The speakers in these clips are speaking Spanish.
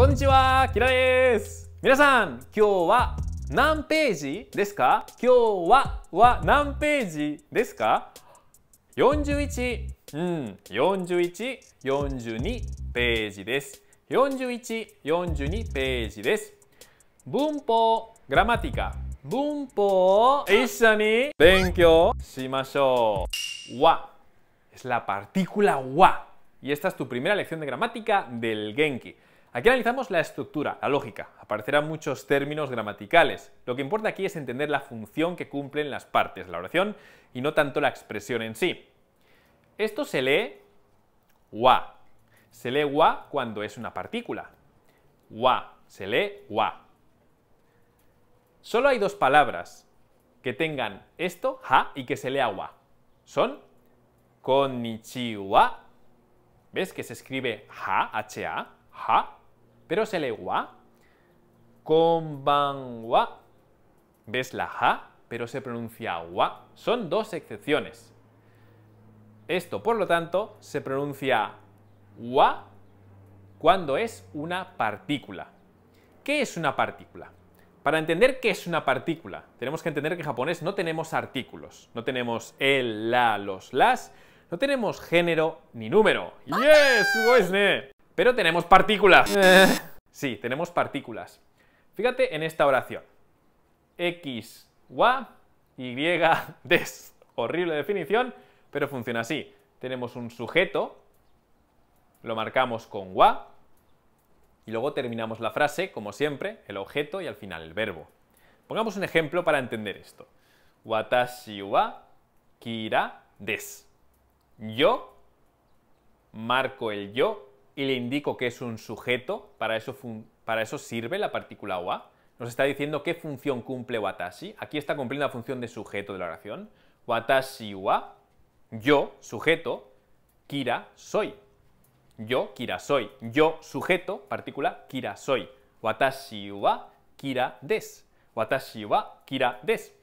こんにちは、キラです皆さん、今日は何ページですか今日はは何ページですか ?41、うん、41、42ページです。41、42ページです。文法、グラマティカ、文法一緒に勉強しましょう。は、es la partícula wa. Y esta es tu primera lección de gramática del Genki. Aquí analizamos la estructura, la lógica. Aparecerán muchos términos gramaticales. Lo que importa aquí es entender la función que cumplen las partes de la oración y no tanto la expresión en sí. Esto se lee wa. Se lee wa cuando es una partícula. Wa. Se lee wa. Solo hay dos palabras que tengan esto, ha, y que se lea wa. Son konnichiwa. ¿Ves que se escribe ha, ha, ha? pero se lee wa. Konbanwa. ¿Ves la ja? Pero se pronuncia wa. Son dos excepciones. Esto, por lo tanto, se pronuncia wa cuando es una partícula. ¿Qué es una partícula? Para entender qué es una partícula, tenemos que entender que en japonés no tenemos artículos, no tenemos el, la, los, las, no tenemos género ni número. ¡Yes! Pues, pero tenemos partículas. Eh. Sí, tenemos partículas. Fíjate en esta oración. X, Y, Y, des. Horrible definición, pero funciona así. Tenemos un sujeto, lo marcamos con wa, y luego terminamos la frase, como siempre, el objeto y al final el verbo. Pongamos un ejemplo para entender esto. Watashi wa kira des. Yo marco el yo y le indico que es un sujeto, para eso, sirve la partícula wa, nos está diciendo qué función cumple watashi. Aquí está cumpliendo la función de sujeto de la oración. Watashi wa, yo, sujeto, kira, soy. Yo, kira, soy. Yo, sujeto, partícula, kira, soy. Watashi wa, kira, des. Watashi wa, kira, des.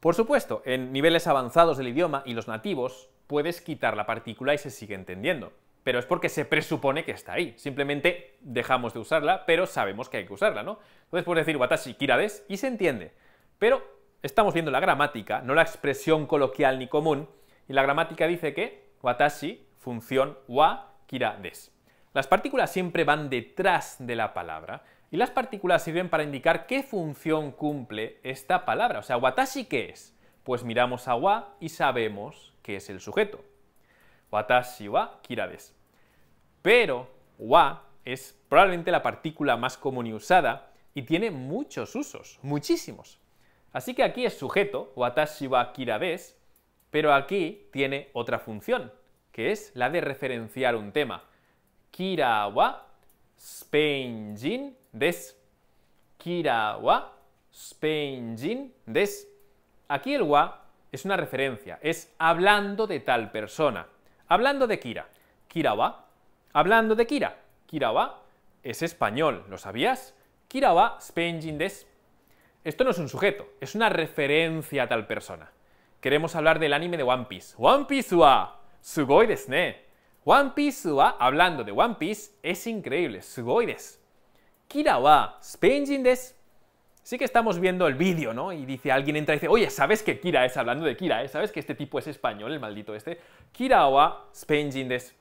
Por supuesto, en niveles avanzados del idioma y los nativos, puedes quitar la partícula y se sigue entendiendo pero es porque se presupone que está ahí. Simplemente dejamos de usarla, pero sabemos que hay que usarla, ¿no? Entonces puedes decir watashi des y se entiende. Pero estamos viendo la gramática, no la expresión coloquial ni común, y la gramática dice que watashi, función wa, des. Las partículas siempre van detrás de la palabra, y las partículas sirven para indicar qué función cumple esta palabra. O sea, watashi qué es? Pues miramos a wa y sabemos que es el sujeto. Watashi wa des. Pero wa es probablemente la partícula más común y usada y tiene muchos usos, muchísimos. Así que aquí es sujeto, watashi wa kira des, pero aquí tiene otra función, que es la de referenciar un tema. Kira wa Spainjin des. Kira wa Spainjin des. Aquí el wa es una referencia, es hablando de tal persona, hablando de Kira. Kira wa Hablando de Kira, Kirawa es español, ¿lo sabías? Kirawa Spenjin Esto no es un sujeto, es una referencia a tal persona. Queremos hablar del anime de One Piece. One Piece wa sugoi desu ne. One Piece wa, hablando de One Piece, es increíble, sugoi desu. Kirawa Spenjin Sí que estamos viendo el vídeo, ¿no? Y dice, alguien entra y dice, oye, ¿sabes que Kira es? Hablando de Kira, ¿eh? ¿Sabes que este tipo es español, el maldito este? Kirawa Spenjin desu.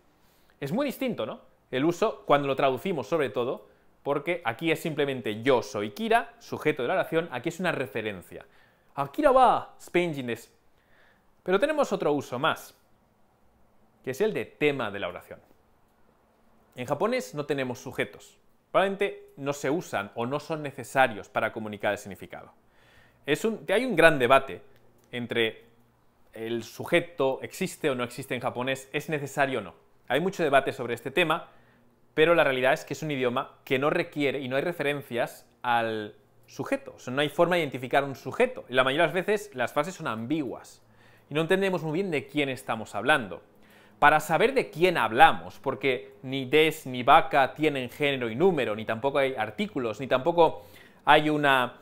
Es muy distinto, ¿no? El uso cuando lo traducimos sobre todo, porque aquí es simplemente yo soy Kira, sujeto de la oración, aquí es una referencia. Akira va, Spengines. Pero tenemos otro uso más, que es el de tema de la oración. En japonés no tenemos sujetos. Probablemente no se usan o no son necesarios para comunicar el significado. hay un gran debate entre el sujeto existe o no existe en japonés, es necesario o no. Hay mucho debate sobre este tema, pero la realidad es que es un idioma que no requiere y no hay referencias al sujeto. O sea, no hay forma de identificar un sujeto. Y la mayoría de las veces las frases son ambiguas y no entendemos muy bien de quién estamos hablando. Para saber de quién hablamos, porque ni des ni vaca tienen género y número, ni tampoco hay artículos, ni tampoco hay una,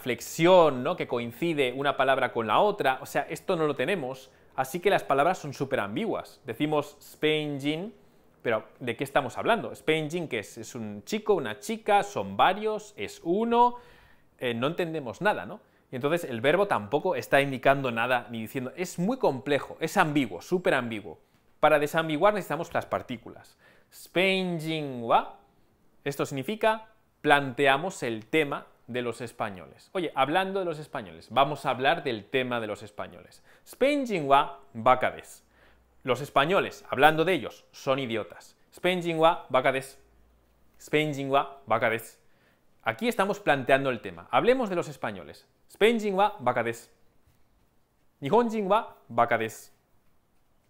flexión ¿no? que coincide una palabra con la otra, o sea, esto no lo tenemos, Así que las palabras son súper ambiguas. Decimos Spain pero ¿de qué estamos hablando? Spain ¿qué es? ¿Es un chico, una chica? ¿Son varios? ¿Es uno? Eh, no entendemos nada, ¿no? Y entonces el verbo tampoco está indicando nada ni diciendo. Es muy complejo, es ambiguo, súper ambiguo. Para desambiguar necesitamos las partículas. Spain wa, esto significa planteamos el tema de los españoles. Oye, hablando de los españoles, vamos a hablar del tema de los españoles. Spain baka Bacades. Los españoles, hablando de ellos, son idiotas. Spain Bacades. Spain Bacades. Aquí estamos planteando el tema. Hablemos de los españoles. Spain Bacades. baka desu. Bacades.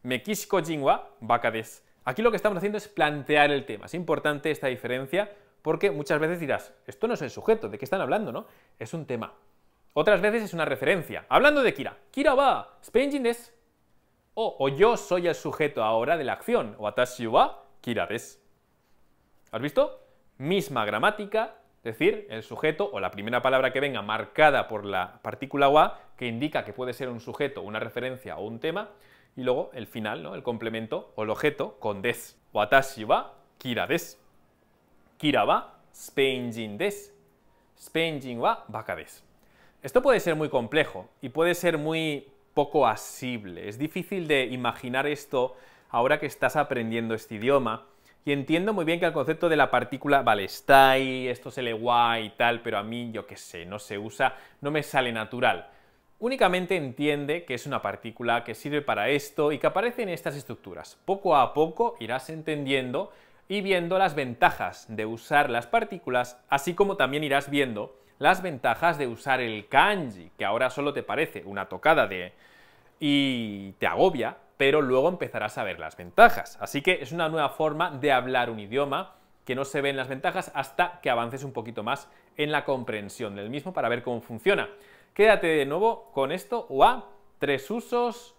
Mexico baka Bacades. Aquí lo que estamos haciendo es plantear el tema. Es importante esta diferencia porque muchas veces dirás, esto no es el sujeto, ¿de qué están hablando, no? Es un tema. Otras veces es una referencia. Hablando de Kira, Kira va, Spain oh, o, yo soy el sujeto ahora de la acción, o Atashi wa Kira des. ¿Has visto? Misma gramática, es decir, el sujeto o la primera palabra que venga marcada por la partícula wa, que indica que puede ser un sujeto, una referencia o un tema, y luego el final, ¿no? el complemento o el objeto con des, o Atashi wa Kira des vaca des. Esto puede ser muy complejo y puede ser muy poco asible. Es difícil de imaginar esto ahora que estás aprendiendo este idioma. Y entiendo muy bien que el concepto de la partícula, vale, está ahí, esto se le guay y tal, pero a mí, yo qué sé, no se usa, no me sale natural. Únicamente entiende que es una partícula que sirve para esto y que aparece en estas estructuras. Poco a poco irás entendiendo y viendo las ventajas de usar las partículas, así como también irás viendo las ventajas de usar el kanji, que ahora solo te parece una tocada de... y te agobia, pero luego empezarás a ver las ventajas. Así que es una nueva forma de hablar un idioma que no se ven las ventajas hasta que avances un poquito más en la comprensión del mismo para ver cómo funciona. Quédate de nuevo con esto, UA, tres usos,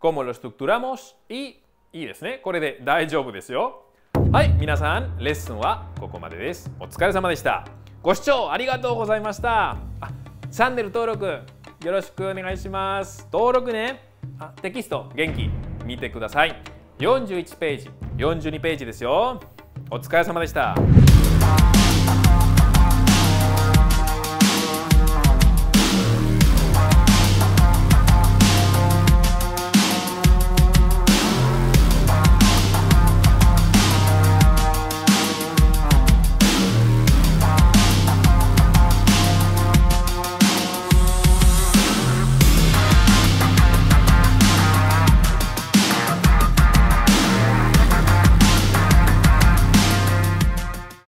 cómo lo estructuramos y... y desne, corre de job deseo. はい皆さんレッスンはここまでですお疲れ様でしたご視聴ありがとうございましたあチャンネル登録よろしくお願いします登録ねあテキスト元気見てください41ページ42ページですよお疲れ様でした